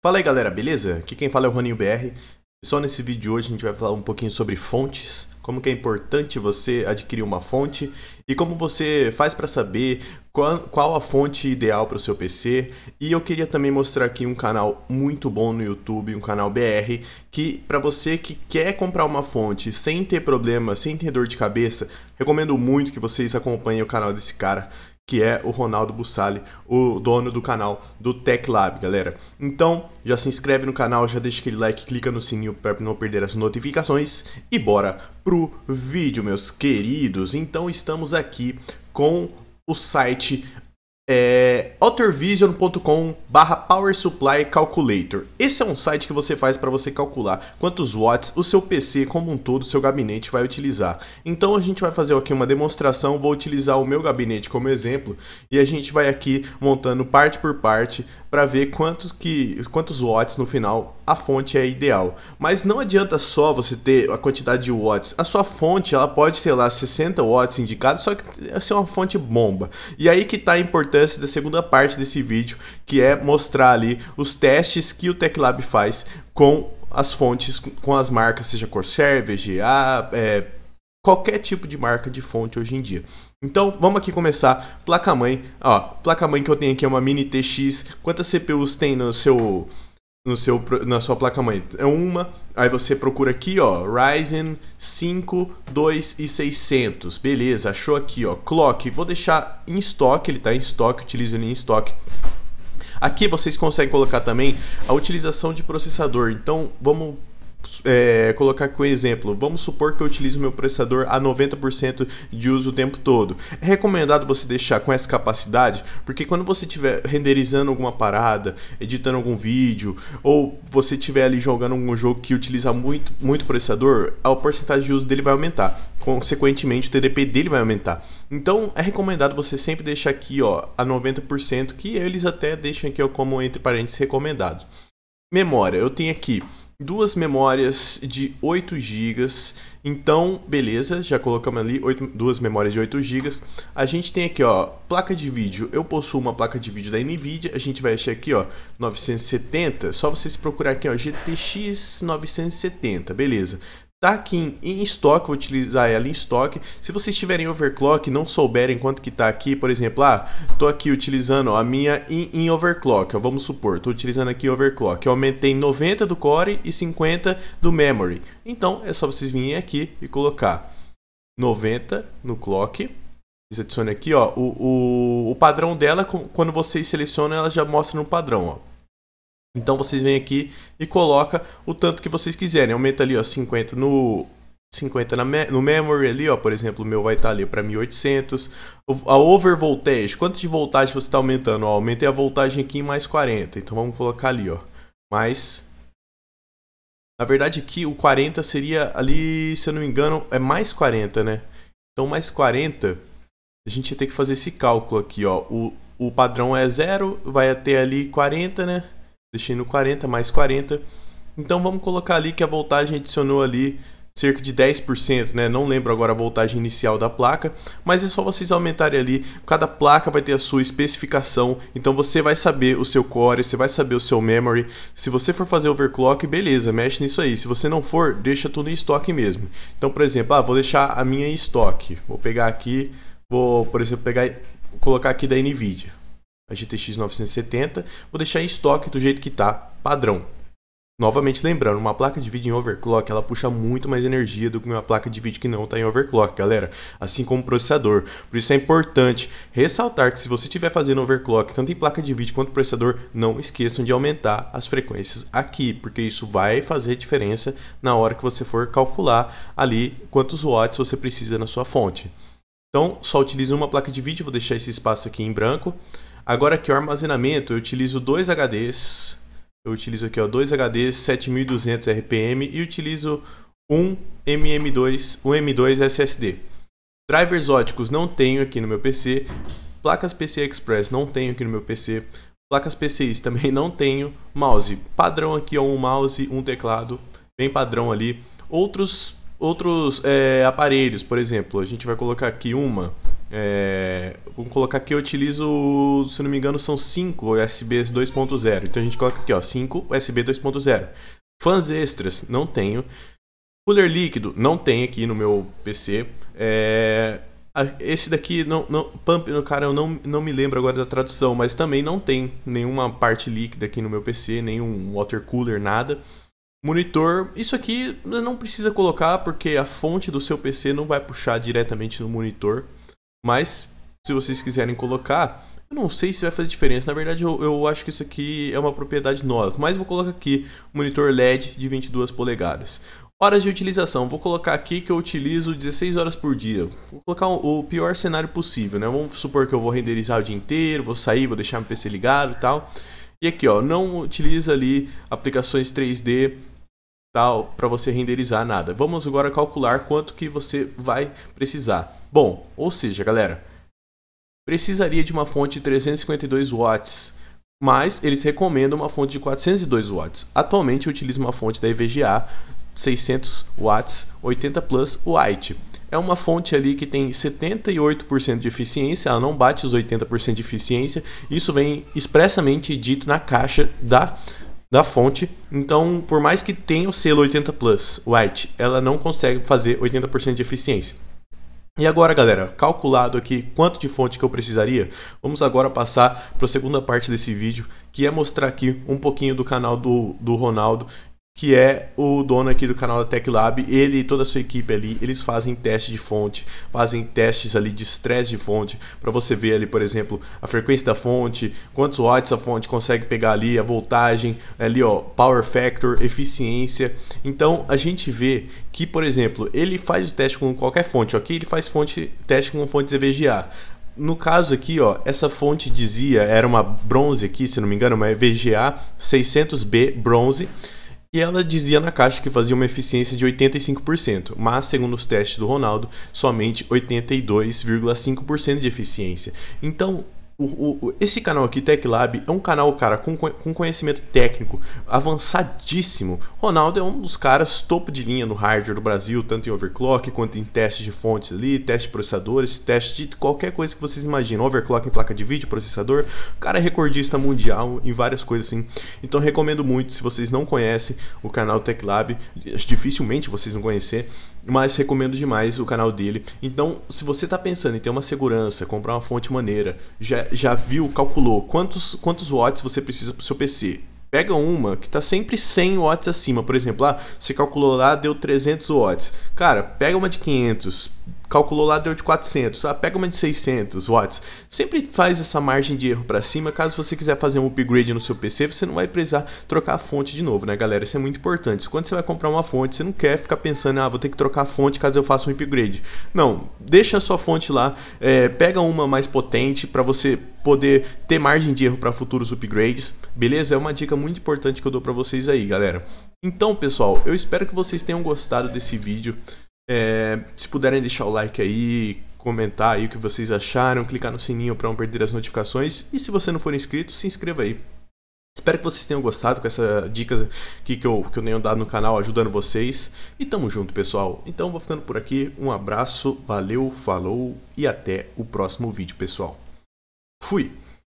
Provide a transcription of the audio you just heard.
Fala aí galera, beleza? Aqui quem fala é o Roninho BR. Só nesse vídeo de hoje a gente vai falar um pouquinho sobre fontes, como que é importante você adquirir uma fonte e como você faz para saber qual, qual, a fonte ideal para o seu PC. E eu queria também mostrar aqui um canal muito bom no YouTube, um canal BR, que para você que quer comprar uma fonte sem ter problema, sem ter dor de cabeça, recomendo muito que vocês acompanhem o canal desse cara, que é o Ronaldo Bussali, o dono do canal do Tech Lab, galera. Então, já se inscreve no canal, já deixa aquele like, clica no sininho para não perder as notificações e bora pro vídeo, meus queridos. Então, estamos aqui com o site é autorvisioncom barra power supply calculator. Esse é um site que você faz para você calcular quantos watts o seu PC como um todo, seu gabinete vai utilizar. Então a gente vai fazer aqui uma demonstração, vou utilizar o meu gabinete como exemplo e a gente vai aqui montando parte por parte para ver quantos que quantos watts no final a fonte é ideal. Mas não adianta só você ter a quantidade de watts. A sua fonte, ela pode ser lá 60 watts indicado, só que é ser uma fonte bomba. E aí que está a importância da segunda parte desse vídeo, que é mostrar ali os testes que o TecLab faz com as fontes com as marcas, seja Corsair, VGA, é, qualquer tipo de marca de fonte hoje em dia. Então, vamos aqui começar. Placa-mãe. Ó, placa-mãe que eu tenho aqui é uma Mini TX. Quantas CPUs tem no seu no seu na sua placa-mãe? É uma. Aí você procura aqui, ó, Ryzen 5 2600, e Beleza, achou aqui, ó, clock. Vou deixar em estoque, ele tá em estoque, utilizo ele em estoque. Aqui vocês conseguem colocar também a utilização de processador. Então, vamos é, colocar aqui um exemplo. Vamos supor que eu utilizo meu processador a 90% de uso o tempo todo. É recomendado você deixar com essa capacidade, porque quando você estiver renderizando alguma parada, editando algum vídeo, ou você estiver ali jogando algum jogo que utiliza muito, muito processador, a porcentagem de uso dele vai aumentar. Consequentemente, o TDP dele vai aumentar. Então, é recomendado você sempre deixar aqui ó, a 90%, que eles até deixam aqui ó, como entre parênteses recomendado Memória, eu tenho aqui duas memórias de 8 GB. Então, beleza, já colocamos ali duas memórias de 8 GB. A gente tem aqui, ó, placa de vídeo. Eu possuo uma placa de vídeo da Nvidia. A gente vai achar aqui, ó, 970. Só vocês procurar aqui, ó, GTX 970, beleza. Tá aqui em, em estoque, vou utilizar ela em estoque. Se vocês tiverem overclock e não souberem quanto que tá aqui, por exemplo, ah, tô aqui utilizando a minha em, em overclock, ó, vamos supor, tô utilizando aqui overclock. Eu aumentei 90 do core e 50 do memory. Então, é só vocês virem aqui e colocar 90 no clock vocês adicionam aqui, ó, o, o, o padrão dela, quando vocês selecionam, ela já mostra no padrão, ó. Então vocês vêm aqui e coloca o tanto que vocês quiserem. Aumenta ali, ó, 50 no 50 na me no memory ali, ó, por exemplo, o meu vai estar tá ali para 1800. O, a over voltage, quanto de voltagem você está aumentando? Ó, aumentei a voltagem aqui em mais 40. Então vamos colocar ali, ó, mais na verdade aqui o 40 seria ali, se eu não me engano, é mais 40, né? Então mais 40, a gente tem que fazer esse cálculo aqui, ó. O, o padrão é 0, vai até ali 40, né? Deixei no 40, mais 40. Então vamos colocar ali que a voltagem adicionou ali cerca de 10%, né? Não lembro agora a voltagem inicial da placa, mas é só vocês aumentarem ali. Cada placa vai ter a sua especificação, então você vai saber o seu core, você vai saber o seu memory. Se você for fazer overclock, beleza, mexe nisso aí. Se você não for, deixa tudo em estoque mesmo. Então, por exemplo, ah, vou deixar a minha em estoque. Vou pegar aqui, vou, por exemplo, pegar colocar aqui da Nvidia a GTX 970. Vou deixar em estoque do jeito que está, padrão. Novamente lembrando, uma placa de vídeo em overclock, ela puxa muito mais energia do que uma placa de vídeo que não está em overclock, galera. Assim como o processador. Por isso é importante ressaltar que se você estiver fazendo overclock, tanto em placa de vídeo quanto processador, não esqueçam de aumentar as frequências aqui, porque isso vai fazer diferença na hora que você for calcular ali quantos watts você precisa na sua fonte. Então, só utilize uma placa de vídeo, vou deixar esse espaço aqui em branco. Agora aqui, o armazenamento, eu utilizo dois HDs. Eu utilizo aqui, ó, dois HDs, 7200 RPM e utilizo um MM2, um M2 SSD. Drivers óticos não tenho aqui no meu PC. Placas PCI Express não tenho aqui no meu PC. Placas PCIs também não tenho. Mouse padrão aqui, ó, um mouse, um teclado, bem padrão ali. Outros outros é, aparelhos, por exemplo, a gente vai colocar aqui uma é, vamos colocar aqui, eu utilizo, se não me engano, são 5 USBs 2.0. Então a gente coloca aqui, ó, 5 USB 2.0. Fãs extras, não tenho. Cooler líquido, não tem aqui no meu PC. É, esse daqui, não, não, pump, cara, eu não, não me lembro agora da tradução, mas também não tem nenhuma parte líquida aqui no meu PC, nenhum water cooler, nada. Monitor, isso aqui não precisa colocar porque a fonte do seu PC não vai puxar diretamente no monitor. Mas, se vocês quiserem colocar, eu não sei se vai fazer diferença. Na verdade, eu, eu acho que isso aqui é uma propriedade nova. Mas vou colocar aqui monitor LED de 22 polegadas. Horas de utilização, vou colocar aqui que eu utilizo 16 horas por dia. Vou colocar o pior cenário possível, né? Vamos supor que eu vou renderizar o dia inteiro, vou sair, vou deixar meu PC ligado e tal. E aqui, ó, não utiliza ali aplicações 3D tal para você renderizar nada. Vamos agora calcular quanto que você vai precisar. Bom, ou seja, galera, precisaria de uma fonte de 352 watts, mas eles recomendam uma fonte de 402 watts. Atualmente eu utilizo uma fonte da EVGA 600 watts 80 plus white. É uma fonte ali que tem 78% de eficiência, ela não bate os 80% de eficiência. Isso vem expressamente dito na caixa da da fonte. Então, por mais que tenha o selo 80 Plus White, ela não consegue fazer 80% de eficiência. E agora, galera, calculado aqui quanto de fonte que eu precisaria, vamos agora passar para a segunda parte desse vídeo, que é mostrar aqui um pouquinho do canal do, do Ronaldo que é o dono aqui do canal da Tech Lab, ele e toda a sua equipe ali, eles fazem teste de fonte, fazem testes ali de estresse de fonte, para você ver ali, por exemplo, a frequência da fonte, quantos watts a fonte consegue pegar ali, a voltagem, ali ó, power factor, eficiência. Então, a gente vê que, por exemplo, ele faz o teste com qualquer fonte, aqui ele faz fonte, teste com fontes EVGA, no caso aqui, ó, essa fonte dizia, era uma bronze aqui, se não me engano, uma VGA 600B bronze. E ela dizia na caixa que fazia uma eficiência de 85%, mas segundo os testes do Ronaldo, somente 82,5% de eficiência. Então, o, o, esse canal aqui, Tech Lab, é um canal, cara, com, com conhecimento técnico avançadíssimo. Ronaldo é um dos caras topo de linha no hardware do Brasil, tanto em overclock quanto em teste de fontes ali, teste de processadores, teste de qualquer coisa que vocês imaginam. Overclock em placa de vídeo, processador. O cara é recordista mundial em várias coisas assim. Então recomendo muito, se vocês não conhecem o canal Tech Lab, dificilmente vocês vão conhecer mas recomendo demais o canal dele. Então, se você está pensando em ter uma segurança, comprar uma fonte maneira, já já viu, calculou quantos, quantos watts você precisa para o seu PC. Pega uma que está sempre 100 watts acima, por exemplo, lá, ah, você calculou lá, deu 300 watts. Cara, pega uma de 500, calculou lá deu de 400, ah, pega uma de 600 watts. Sempre faz essa margem de erro para cima, caso você quiser fazer um upgrade no seu PC, você não vai precisar trocar a fonte de novo, né, galera? Isso é muito importante. Quando você vai comprar uma fonte, você não quer ficar pensando, ah, vou ter que trocar a fonte caso eu faça um upgrade. Não, deixa a sua fonte lá, é, pega uma mais potente para você poder ter margem de erro para futuros upgrades, beleza? É uma dica muito importante que eu dou para vocês aí, galera. Então, pessoal, eu espero que vocês tenham gostado desse vídeo. É, se puderem deixar o like aí, comentar aí o que vocês acharam, clicar no sininho para não perder as notificações. E se você não for inscrito, se inscreva aí. Espero que vocês tenham gostado com essas dicas aqui que eu, que eu tenho dado no canal ajudando vocês. E tamo junto, pessoal. Então vou ficando por aqui. Um abraço, valeu, falou e até o próximo vídeo, pessoal. Fui!